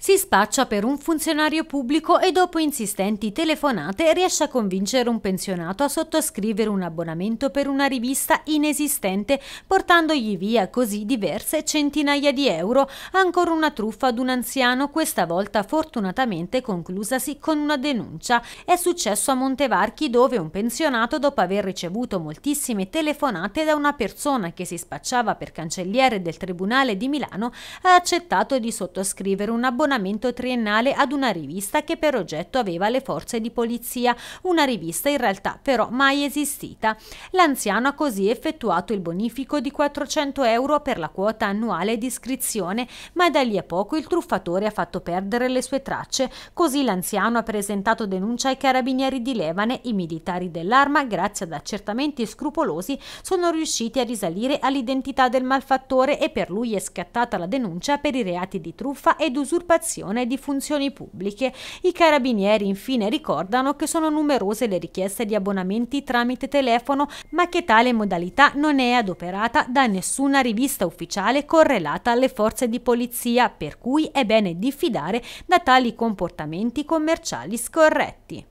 Si spaccia per un funzionario pubblico e dopo insistenti telefonate riesce a convincere un pensionato a sottoscrivere un abbonamento per una rivista inesistente, portandogli via così diverse centinaia di euro. Ancora una truffa ad un anziano, questa volta fortunatamente conclusasi con una denuncia. È successo a Montevarchi dove un pensionato, dopo aver ricevuto moltissime telefonate da una persona che si spacciava per cancelliere del Tribunale di Milano, ha accettato di sottoscrivere un abbonamento abbonamento triennale ad una rivista che per oggetto aveva le forze di polizia, una rivista in realtà però mai esistita. L'anziano ha così effettuato il bonifico di 400 euro per la quota annuale di iscrizione, ma da lì a poco il truffatore ha fatto perdere le sue tracce, così l'anziano ha presentato denuncia ai carabinieri di Levane, i militari dell'arma, grazie ad accertamenti scrupolosi, sono riusciti a risalire all'identità del malfattore e per lui è scattata la denuncia per i reati di truffa ed usurpazione occupazione di funzioni pubbliche. I carabinieri infine ricordano che sono numerose le richieste di abbonamenti tramite telefono, ma che tale modalità non è adoperata da nessuna rivista ufficiale correlata alle forze di polizia, per cui è bene diffidare da tali comportamenti commerciali scorretti.